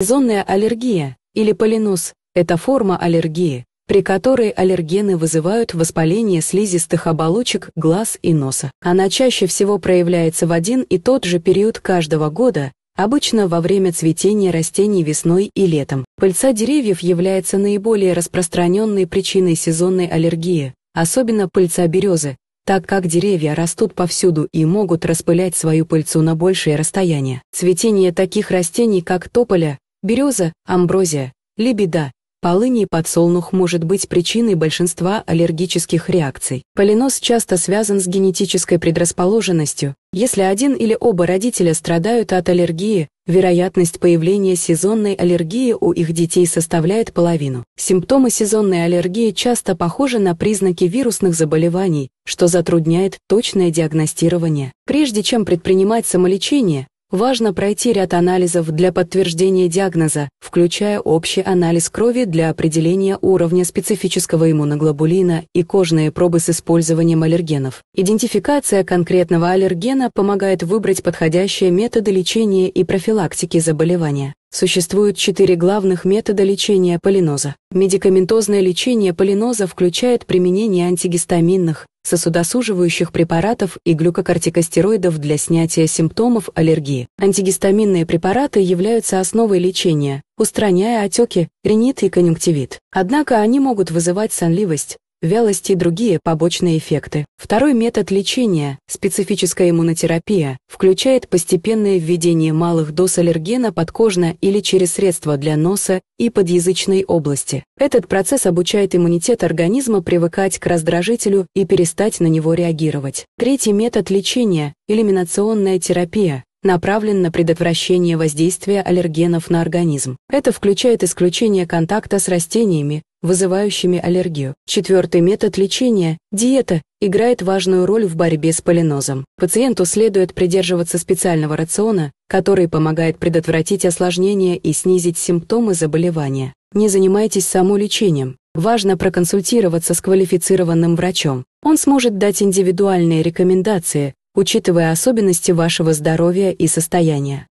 Сезонная аллергия или полинос – это форма аллергии, при которой аллергены вызывают воспаление слизистых оболочек глаз и носа. Она чаще всего проявляется в один и тот же период каждого года, обычно во время цветения растений весной и летом. Пыльца деревьев является наиболее распространенной причиной сезонной аллергии, особенно пыльца березы, так как деревья растут повсюду и могут распылять свою пыльцу на большее расстояние. Цветение таких растений, как тополя, Береза, амброзия, лебеда, полыни и подсолнух может быть причиной большинства аллергических реакций. Полинос часто связан с генетической предрасположенностью. Если один или оба родителя страдают от аллергии, вероятность появления сезонной аллергии у их детей составляет половину. Симптомы сезонной аллергии часто похожи на признаки вирусных заболеваний, что затрудняет точное диагностирование. Прежде чем предпринимать самолечение, Важно пройти ряд анализов для подтверждения диагноза, включая общий анализ крови для определения уровня специфического иммуноглобулина и кожные пробы с использованием аллергенов. Идентификация конкретного аллергена помогает выбрать подходящие методы лечения и профилактики заболевания. Существует четыре главных метода лечения полиноза. Медикаментозное лечение полиноза включает применение антигистаминных, сосудосуживающих препаратов и глюкокортикостероидов для снятия симптомов аллергии. Антигистаминные препараты являются основой лечения, устраняя отеки, ринит и конъюнктивит. Однако они могут вызывать сонливость, вялость и другие побочные эффекты. Второй метод лечения, специфическая иммунотерапия, включает постепенное введение малых доз аллергена подкожно или через средства для носа и подъязычной области. Этот процесс обучает иммунитет организма привыкать к раздражителю и перестать на него реагировать. Третий метод лечения – элиминационная терапия, направлен на предотвращение воздействия аллергенов на организм. Это включает исключение контакта с растениями, вызывающими аллергию. Четвертый метод лечения – диета – играет важную роль в борьбе с полинозом. Пациенту следует придерживаться специального рациона, который помогает предотвратить осложнения и снизить симптомы заболевания. Не занимайтесь самолечением. Важно проконсультироваться с квалифицированным врачом. Он сможет дать индивидуальные рекомендации, учитывая особенности вашего здоровья и состояния.